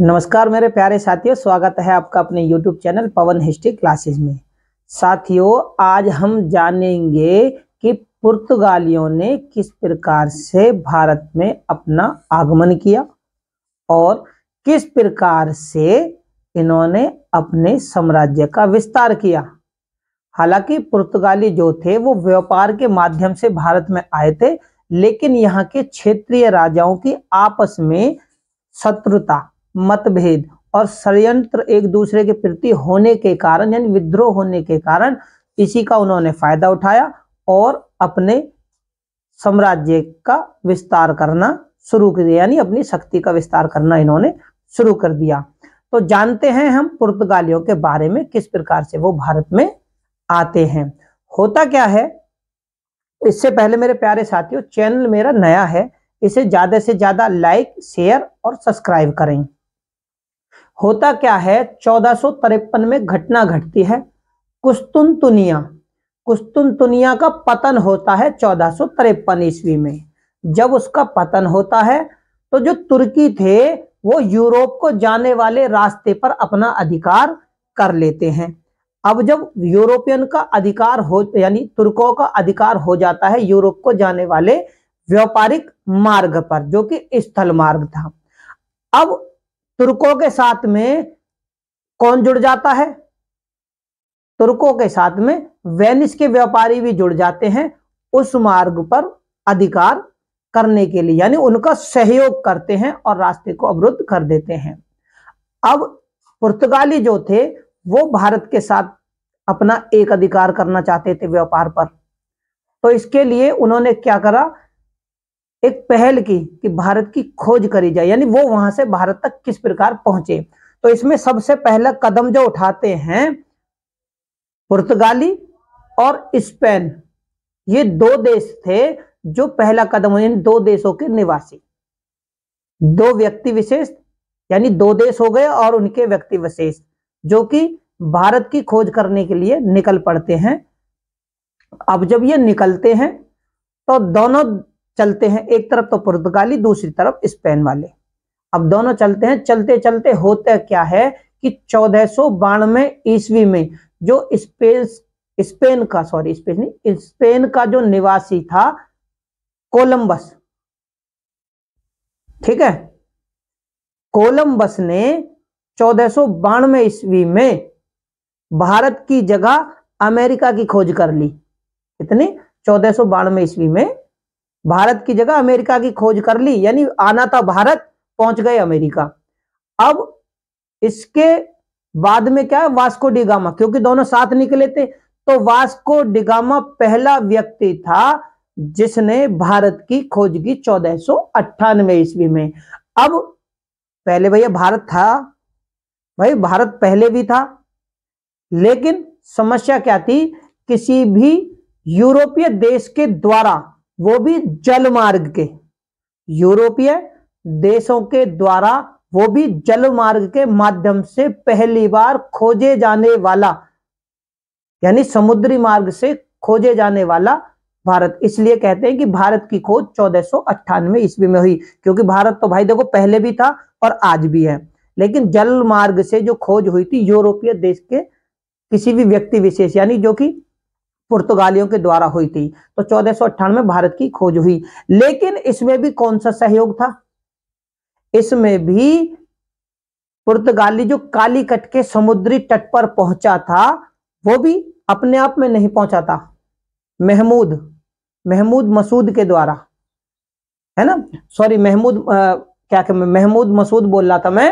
नमस्कार मेरे प्यारे साथियों स्वागत है आपका अपने YouTube channel Pawan history classes में साथियों आज हम जानेंगे कि पुर्तगालियों ने किस प्रकार से भारत में अपना आगमन किया और किस प्रकार से इन्होंने अपने साम्राज्य का विस्तार किया हालांकि पुर्तगाली जो थे वो व्यापार के माध्यम से भारत में आए थे लेकिन यहाँ के क्षेत्रीय राजाओं की आपस में शत्रुता मतभेद और षडयंत्र एक दूसरे के प्रति होने के कारण यानी विद्रोह होने के कारण इसी का उन्होंने फायदा उठाया और अपने साम्राज्य का विस्तार करना शुरू कर दिया यानी अपनी शक्ति का विस्तार करना इन्होंने शुरू कर दिया तो जानते हैं हम पुर्तगालियों के बारे में किस प्रकार से वो भारत में आते हैं होता क्या है इससे पहले मेरे प्यारे साथियों चैनल मेरा नया है इसे ज़्यादा से ज़्यादा लाइक शेयर और सब्सक्राइब करें होता क्या है चौदह में घटना घटती है कुस्तुन तुनिया का पतन होता है चौदह ईस्वी में जब उसका पतन होता है तो जो तुर्की थे वो यूरोप को जाने वाले रास्ते पर अपना अधिकार कर लेते हैं अब जब यूरोपियन का अधिकार हो यानी तुर्कों का अधिकार हो जाता है यूरोप को जाने वाले व्यापारिक मार्ग पर जो कि स्थल मार्ग था अब तुर्कों के साथ में कौन जुड़ जाता है तुर्कों के साथ में वेनिस के व्यापारी भी जुड़ जाते हैं उस मार्ग पर अधिकार करने के लिए यानी उनका सहयोग करते हैं और रास्ते को अवरुद्ध कर देते हैं अब पुर्तगाली जो थे वो भारत के साथ अपना एक अधिकार करना चाहते थे व्यापार पर तो इसके लिए उन्होंने क्या करा एक पहल की कि भारत की खोज करी जाए यानी वो वहां से भारत तक किस प्रकार पहुंचे तो इसमें सबसे पहला कदम जो उठाते हैं पुर्तगाली और स्पेन ये दो देश थे जो पहला कदम इन दो देशों के निवासी दो व्यक्ति विशेष यानी दो देश हो गए और उनके व्यक्ति विशेष जो कि भारत की खोज करने के लिए निकल पड़ते हैं अब जब ये निकलते हैं तो दोनों चलते हैं एक तरफ तो पुर्तगाली दूसरी तरफ स्पेन वाले अब दोनों चलते हैं चलते चलते होता क्या है कि चौदह सौ बानवे ईस्वी में जो स्पेन स्पेन का सॉरी स्पेन स्पेन का जो निवासी था कोलंबस ठीक है कोलंबस ने चौदह सौ बानवे ईस्वी में भारत की जगह अमेरिका की खोज कर ली इतनी चौदह सौ बानवे ईस्वी में भारत की जगह अमेरिका की खोज कर ली यानी आना था भारत पहुंच गए अमेरिका अब इसके बाद में क्या है वास्को डिगामा क्योंकि दोनों साथ निकले थे तो वास्को डिगामा पहला व्यक्ति था जिसने भारत की खोज की चौदह सो ईस्वी में अब पहले भैया भारत था भाई भारत पहले भी था लेकिन समस्या क्या थी किसी भी यूरोपीय देश के द्वारा वो भी जल मार्ग के यूरोपीय देशों के द्वारा वो भी जल मार्ग के माध्यम से पहली बार खोजे जाने वाला यानी समुद्री मार्ग से खोजे जाने वाला भारत इसलिए कहते हैं कि भारत की खोज चौदह सौ ईस्वी में हुई क्योंकि भारत तो भाई देखो पहले भी था और आज भी है लेकिन जल मार्ग से जो खोज हुई थी यूरोपीय देश के किसी भी व्यक्ति विशेष यानी जो कि पुर्तगालियों के द्वारा हुई थी तो चौदह में भारत की खोज हुई लेकिन इसमें भी कौन सा सहयोग था इसमें भी पुर्तगाली जो कालीकट के समुद्री तट पर पहुंचा था वो भी अपने आप में नहीं पहुंचा था महमूद महमूद मसूद के द्वारा है ना सॉरी महमूद क्या कह महमूद मसूद बोल रहा था मैं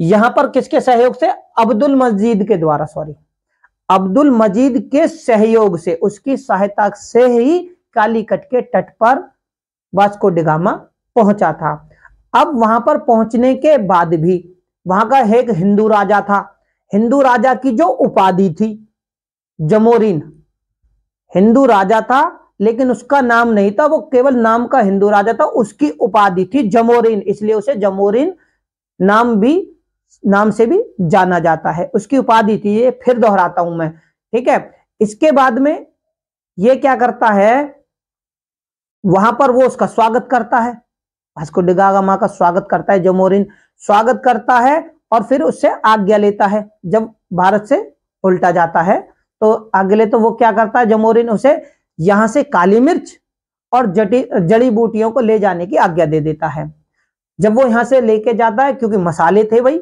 यहां पर किसके सहयोग से अब्दुल मस्जिद के द्वारा सॉरी अब्दुल मजीद के सहयोग से उसकी सहायता से ही कालीकट के तट पर वास्को डिगामा पहुंचा था अब वहां पर पहुंचने के बाद भी वहां का एक हिंदू राजा था हिंदू राजा की जो उपाधि थी जमोरिन हिंदू राजा था लेकिन उसका नाम नहीं था वो केवल नाम का हिंदू राजा था उसकी उपाधि थी जमोरिन इसलिए उसे जमोरिन नाम भी नाम से भी जाना जाता है उसकी उपाधि थी ये फिर दोहराता हूं मैं ठीक है इसके बाद में ये क्या करता है वहां पर वो उसका स्वागत करता है वास्को डिगामा का स्वागत करता है जमोरिन स्वागत करता है और फिर उससे आज्ञा लेता है जब भारत से उल्टा जाता है तो अगले तो वो क्या करता है जमोरिन उसे यहां से काली मिर्च और जटी जड़ी बूटियों को ले जाने की आज्ञा दे देता है जब वो यहां से लेके जाता है क्योंकि मसाले थे भाई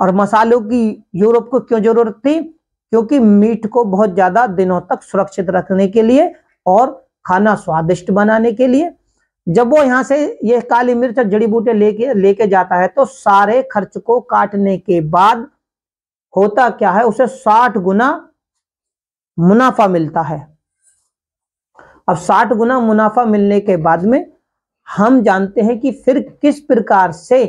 और मसालों की यूरोप को क्यों जरूरत थी क्योंकि मीट को बहुत ज्यादा दिनों तक सुरक्षित रखने के लिए और खाना स्वादिष्ट बनाने के लिए जब वो यहाँ से ये काली मिर्च और जड़ी बूटे लेके लेके जाता है तो सारे खर्च को काटने के बाद होता क्या है उसे साठ गुना मुनाफा मिलता है अब साठ गुना मुनाफा मिलने के बाद में हम जानते हैं कि फिर किस प्रकार से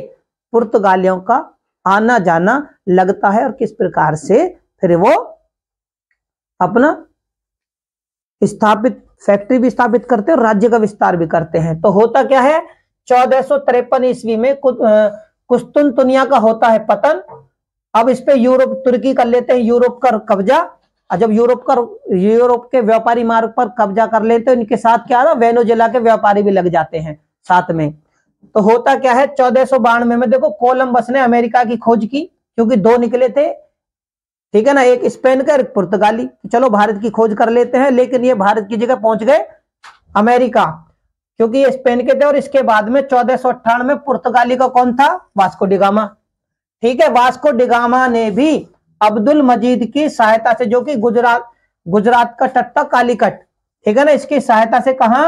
पुर्तगालियों का आना जाना लगता है और किस प्रकार से फिर वो अपना स्थापित फैक्ट्री भी स्थापित करते हैं और राज्य का विस्तार भी करते हैं तो होता क्या है चौदह सौ तिरपन ईस्वी में कुस्तुन दुनिया का होता है पतन अब इस पे यूरोप तुर्की कर लेते हैं यूरोप का कब्जा और जब यूरोप का यूरोप के व्यापारी मार्ग पर कब्जा कर लेते हैं इनके साथ क्या वेनोजिला के व्यापारी भी लग जाते हैं साथ में तो होता क्या है चौदह में देखो कोलम्बस ने अमेरिका की खोज की क्योंकि दो निकले थे ठीक है ना एक स्पेन का एक पुर्तगाली तो चलो भारत की खोज कर लेते हैं लेकिन ये भारत की जगह पहुंच गए अमेरिका क्योंकि ये स्पेन के थे और इसके बाद में चौदह में पुर्तगाली का कौन था वास्को डिगामा ठीक है वास्को डिगामा ने भी अब्दुल मजीद की सहायता से जो कि गुजरात गुजरात का तट था कालीकट ठीक है ना इसकी सहायता से कहा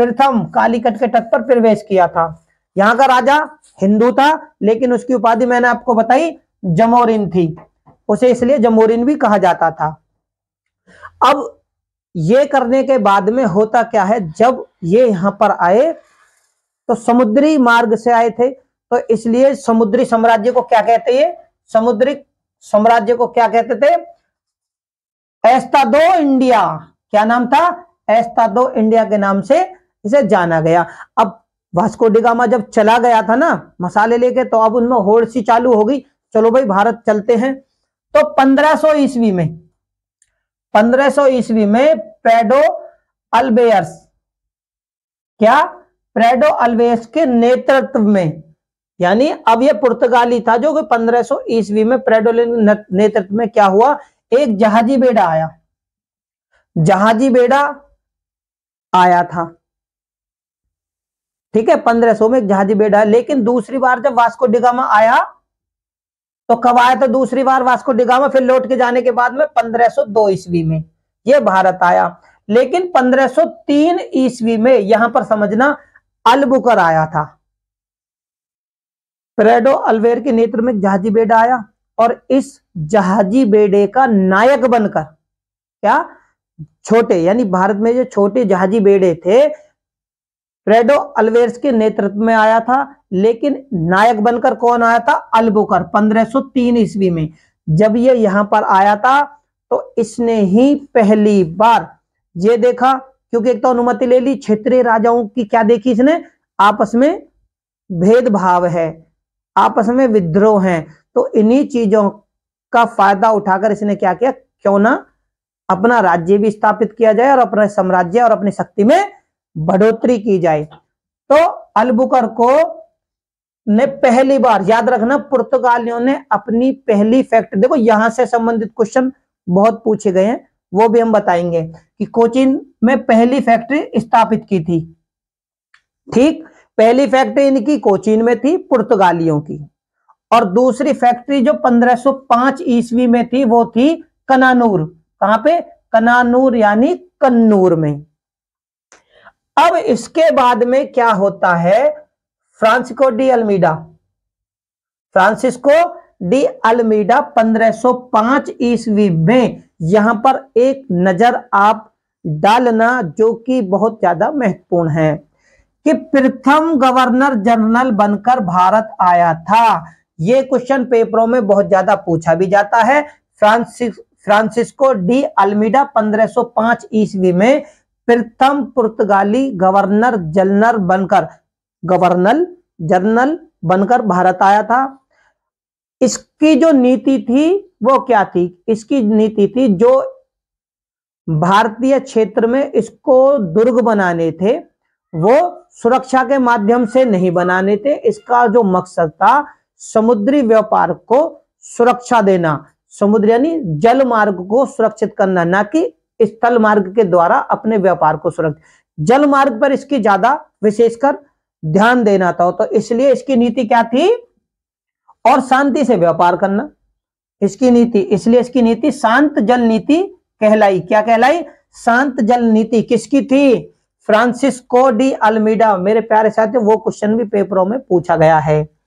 प्रथम कालीकट के तट पर प्रवेश किया था यहाँ का राजा हिंदू था लेकिन उसकी उपाधि मैंने आपको बताई जमोरिन थी उसे इसलिए जमोरिन भी कहा जाता था अब ये करने के बाद में होता क्या है जब ये यहां पर आए तो समुद्री मार्ग से आए थे तो इसलिए समुद्री साम्राज्य को क्या कहते हैं समुद्री साम्राज्य को क्या कहते थे एस्तादो इंडिया क्या नाम था एस्तादो इंडिया के नाम से इसे जाना गया अब वास्को डिगामा जब चला गया था ना मसाले लेके तो अब उनमें होड़ सी चालू हो गई चलो भाई भारत चलते हैं तो 1500 ईस्वी में 1500 ईस्वी में पेडो अल्बेयर्स क्या प्रेडो अल्बेयर्स के नेतृत्व में यानी अब यह पुर्तगाली था जो कि 1500 ईस्वी में प्रेडो नेतृत्व में क्या हुआ एक जहाजी बेड़ा आया जहाजी बेड़ा आया था ठीक है 1500 में एक जहाजी बेड़ा है लेकिन दूसरी बार जब वास्को डिगामा आया तो कब आया तो दूसरी बार वास्को डिगामा फिर लौट के जाने के बाद में 1502 ईस्वी में यह भारत आया लेकिन 1503 ईस्वी में यहां पर समझना अलबुकर आया था प्रेडो अलवेर के नेत्र में जहाजी बेड़ा आया और इस जहाजी बेड़े का नायक बनकर क्या छोटे यानी भारत में जो छोटे जहाजी बेड़े थे फ्रेडो अलवेर्स के नेतृत्व में आया था लेकिन नायक बनकर कौन आया था अल्बुकर 1503 ईस्वी में जब ये यहां पर आया था तो इसने ही पहली बार ये देखा क्योंकि एक तो अनुमति ले ली क्षेत्रीय राजाओं की क्या देखी इसने आपस में भेदभाव है आपस में विद्रोह है तो इन्हीं चीजों का फायदा उठाकर इसने क्या किया क्यों ना अपना राज्य भी स्थापित किया जाए और अपना साम्राज्य और अपनी शक्ति में बढ़ोतरी की जाए तो अलबुकर को ने पहली बार याद रखना पुर्तगालियों ने अपनी पहली फैक्ट्री देखो यहां से संबंधित क्वेश्चन बहुत पूछे गए हैं वो भी हम बताएंगे कि कोचिन में पहली फैक्ट्री स्थापित की थी ठीक पहली फैक्ट्री इनकी कोचीन में थी पुर्तगालियों की और दूसरी फैक्ट्री जो 1505 ईस्वी में थी वो थी कनानूर कहां पे कनानूर यानी कन्नूर में अब इसके बाद में क्या होता है Francisco de Almeida Francisco de Almeida 1505 ईस्वी में यहां पर एक नजर आप डालना जो कि बहुत ज्यादा महत्वपूर्ण है कि प्रथम गवर्नर जनरल बनकर भारत आया था यह क्वेश्चन पेपरों में बहुत ज्यादा पूछा भी जाता है फ्रांसिस फ्रांसिस्को डी अल्मीडा 1505 ईस्वी में प्रथम पुर्तगाली गवर्नर जनरल बनकर गवर्नर जनरल बनकर भारत आया था इसकी जो नीति थी वो क्या थी इसकी नीति थी जो भारतीय क्षेत्र में इसको दुर्ग बनाने थे वो सुरक्षा के माध्यम से नहीं बनाने थे इसका जो मकसद था समुद्री व्यापार को सुरक्षा देना समुद्र यानी जल मार्ग को सुरक्षित करना ना कि स्थल मार्ग के द्वारा अपने व्यापार को सुरक्षित जल मार्ग पर इसकी ज्यादा विशेषकर ध्यान देना था तो इसलिए इसकी नीति क्या थी और शांति से व्यापार करना इसकी नीति इसलिए इसकी नीति शांत जल नीति कहलाई क्या कहलाई शांत जल नीति किसकी थी फ्रांसिस्को डी अल्मीडा मेरे प्यारे साथियों वो क्वेश्चन भी पेपरों में पूछा गया है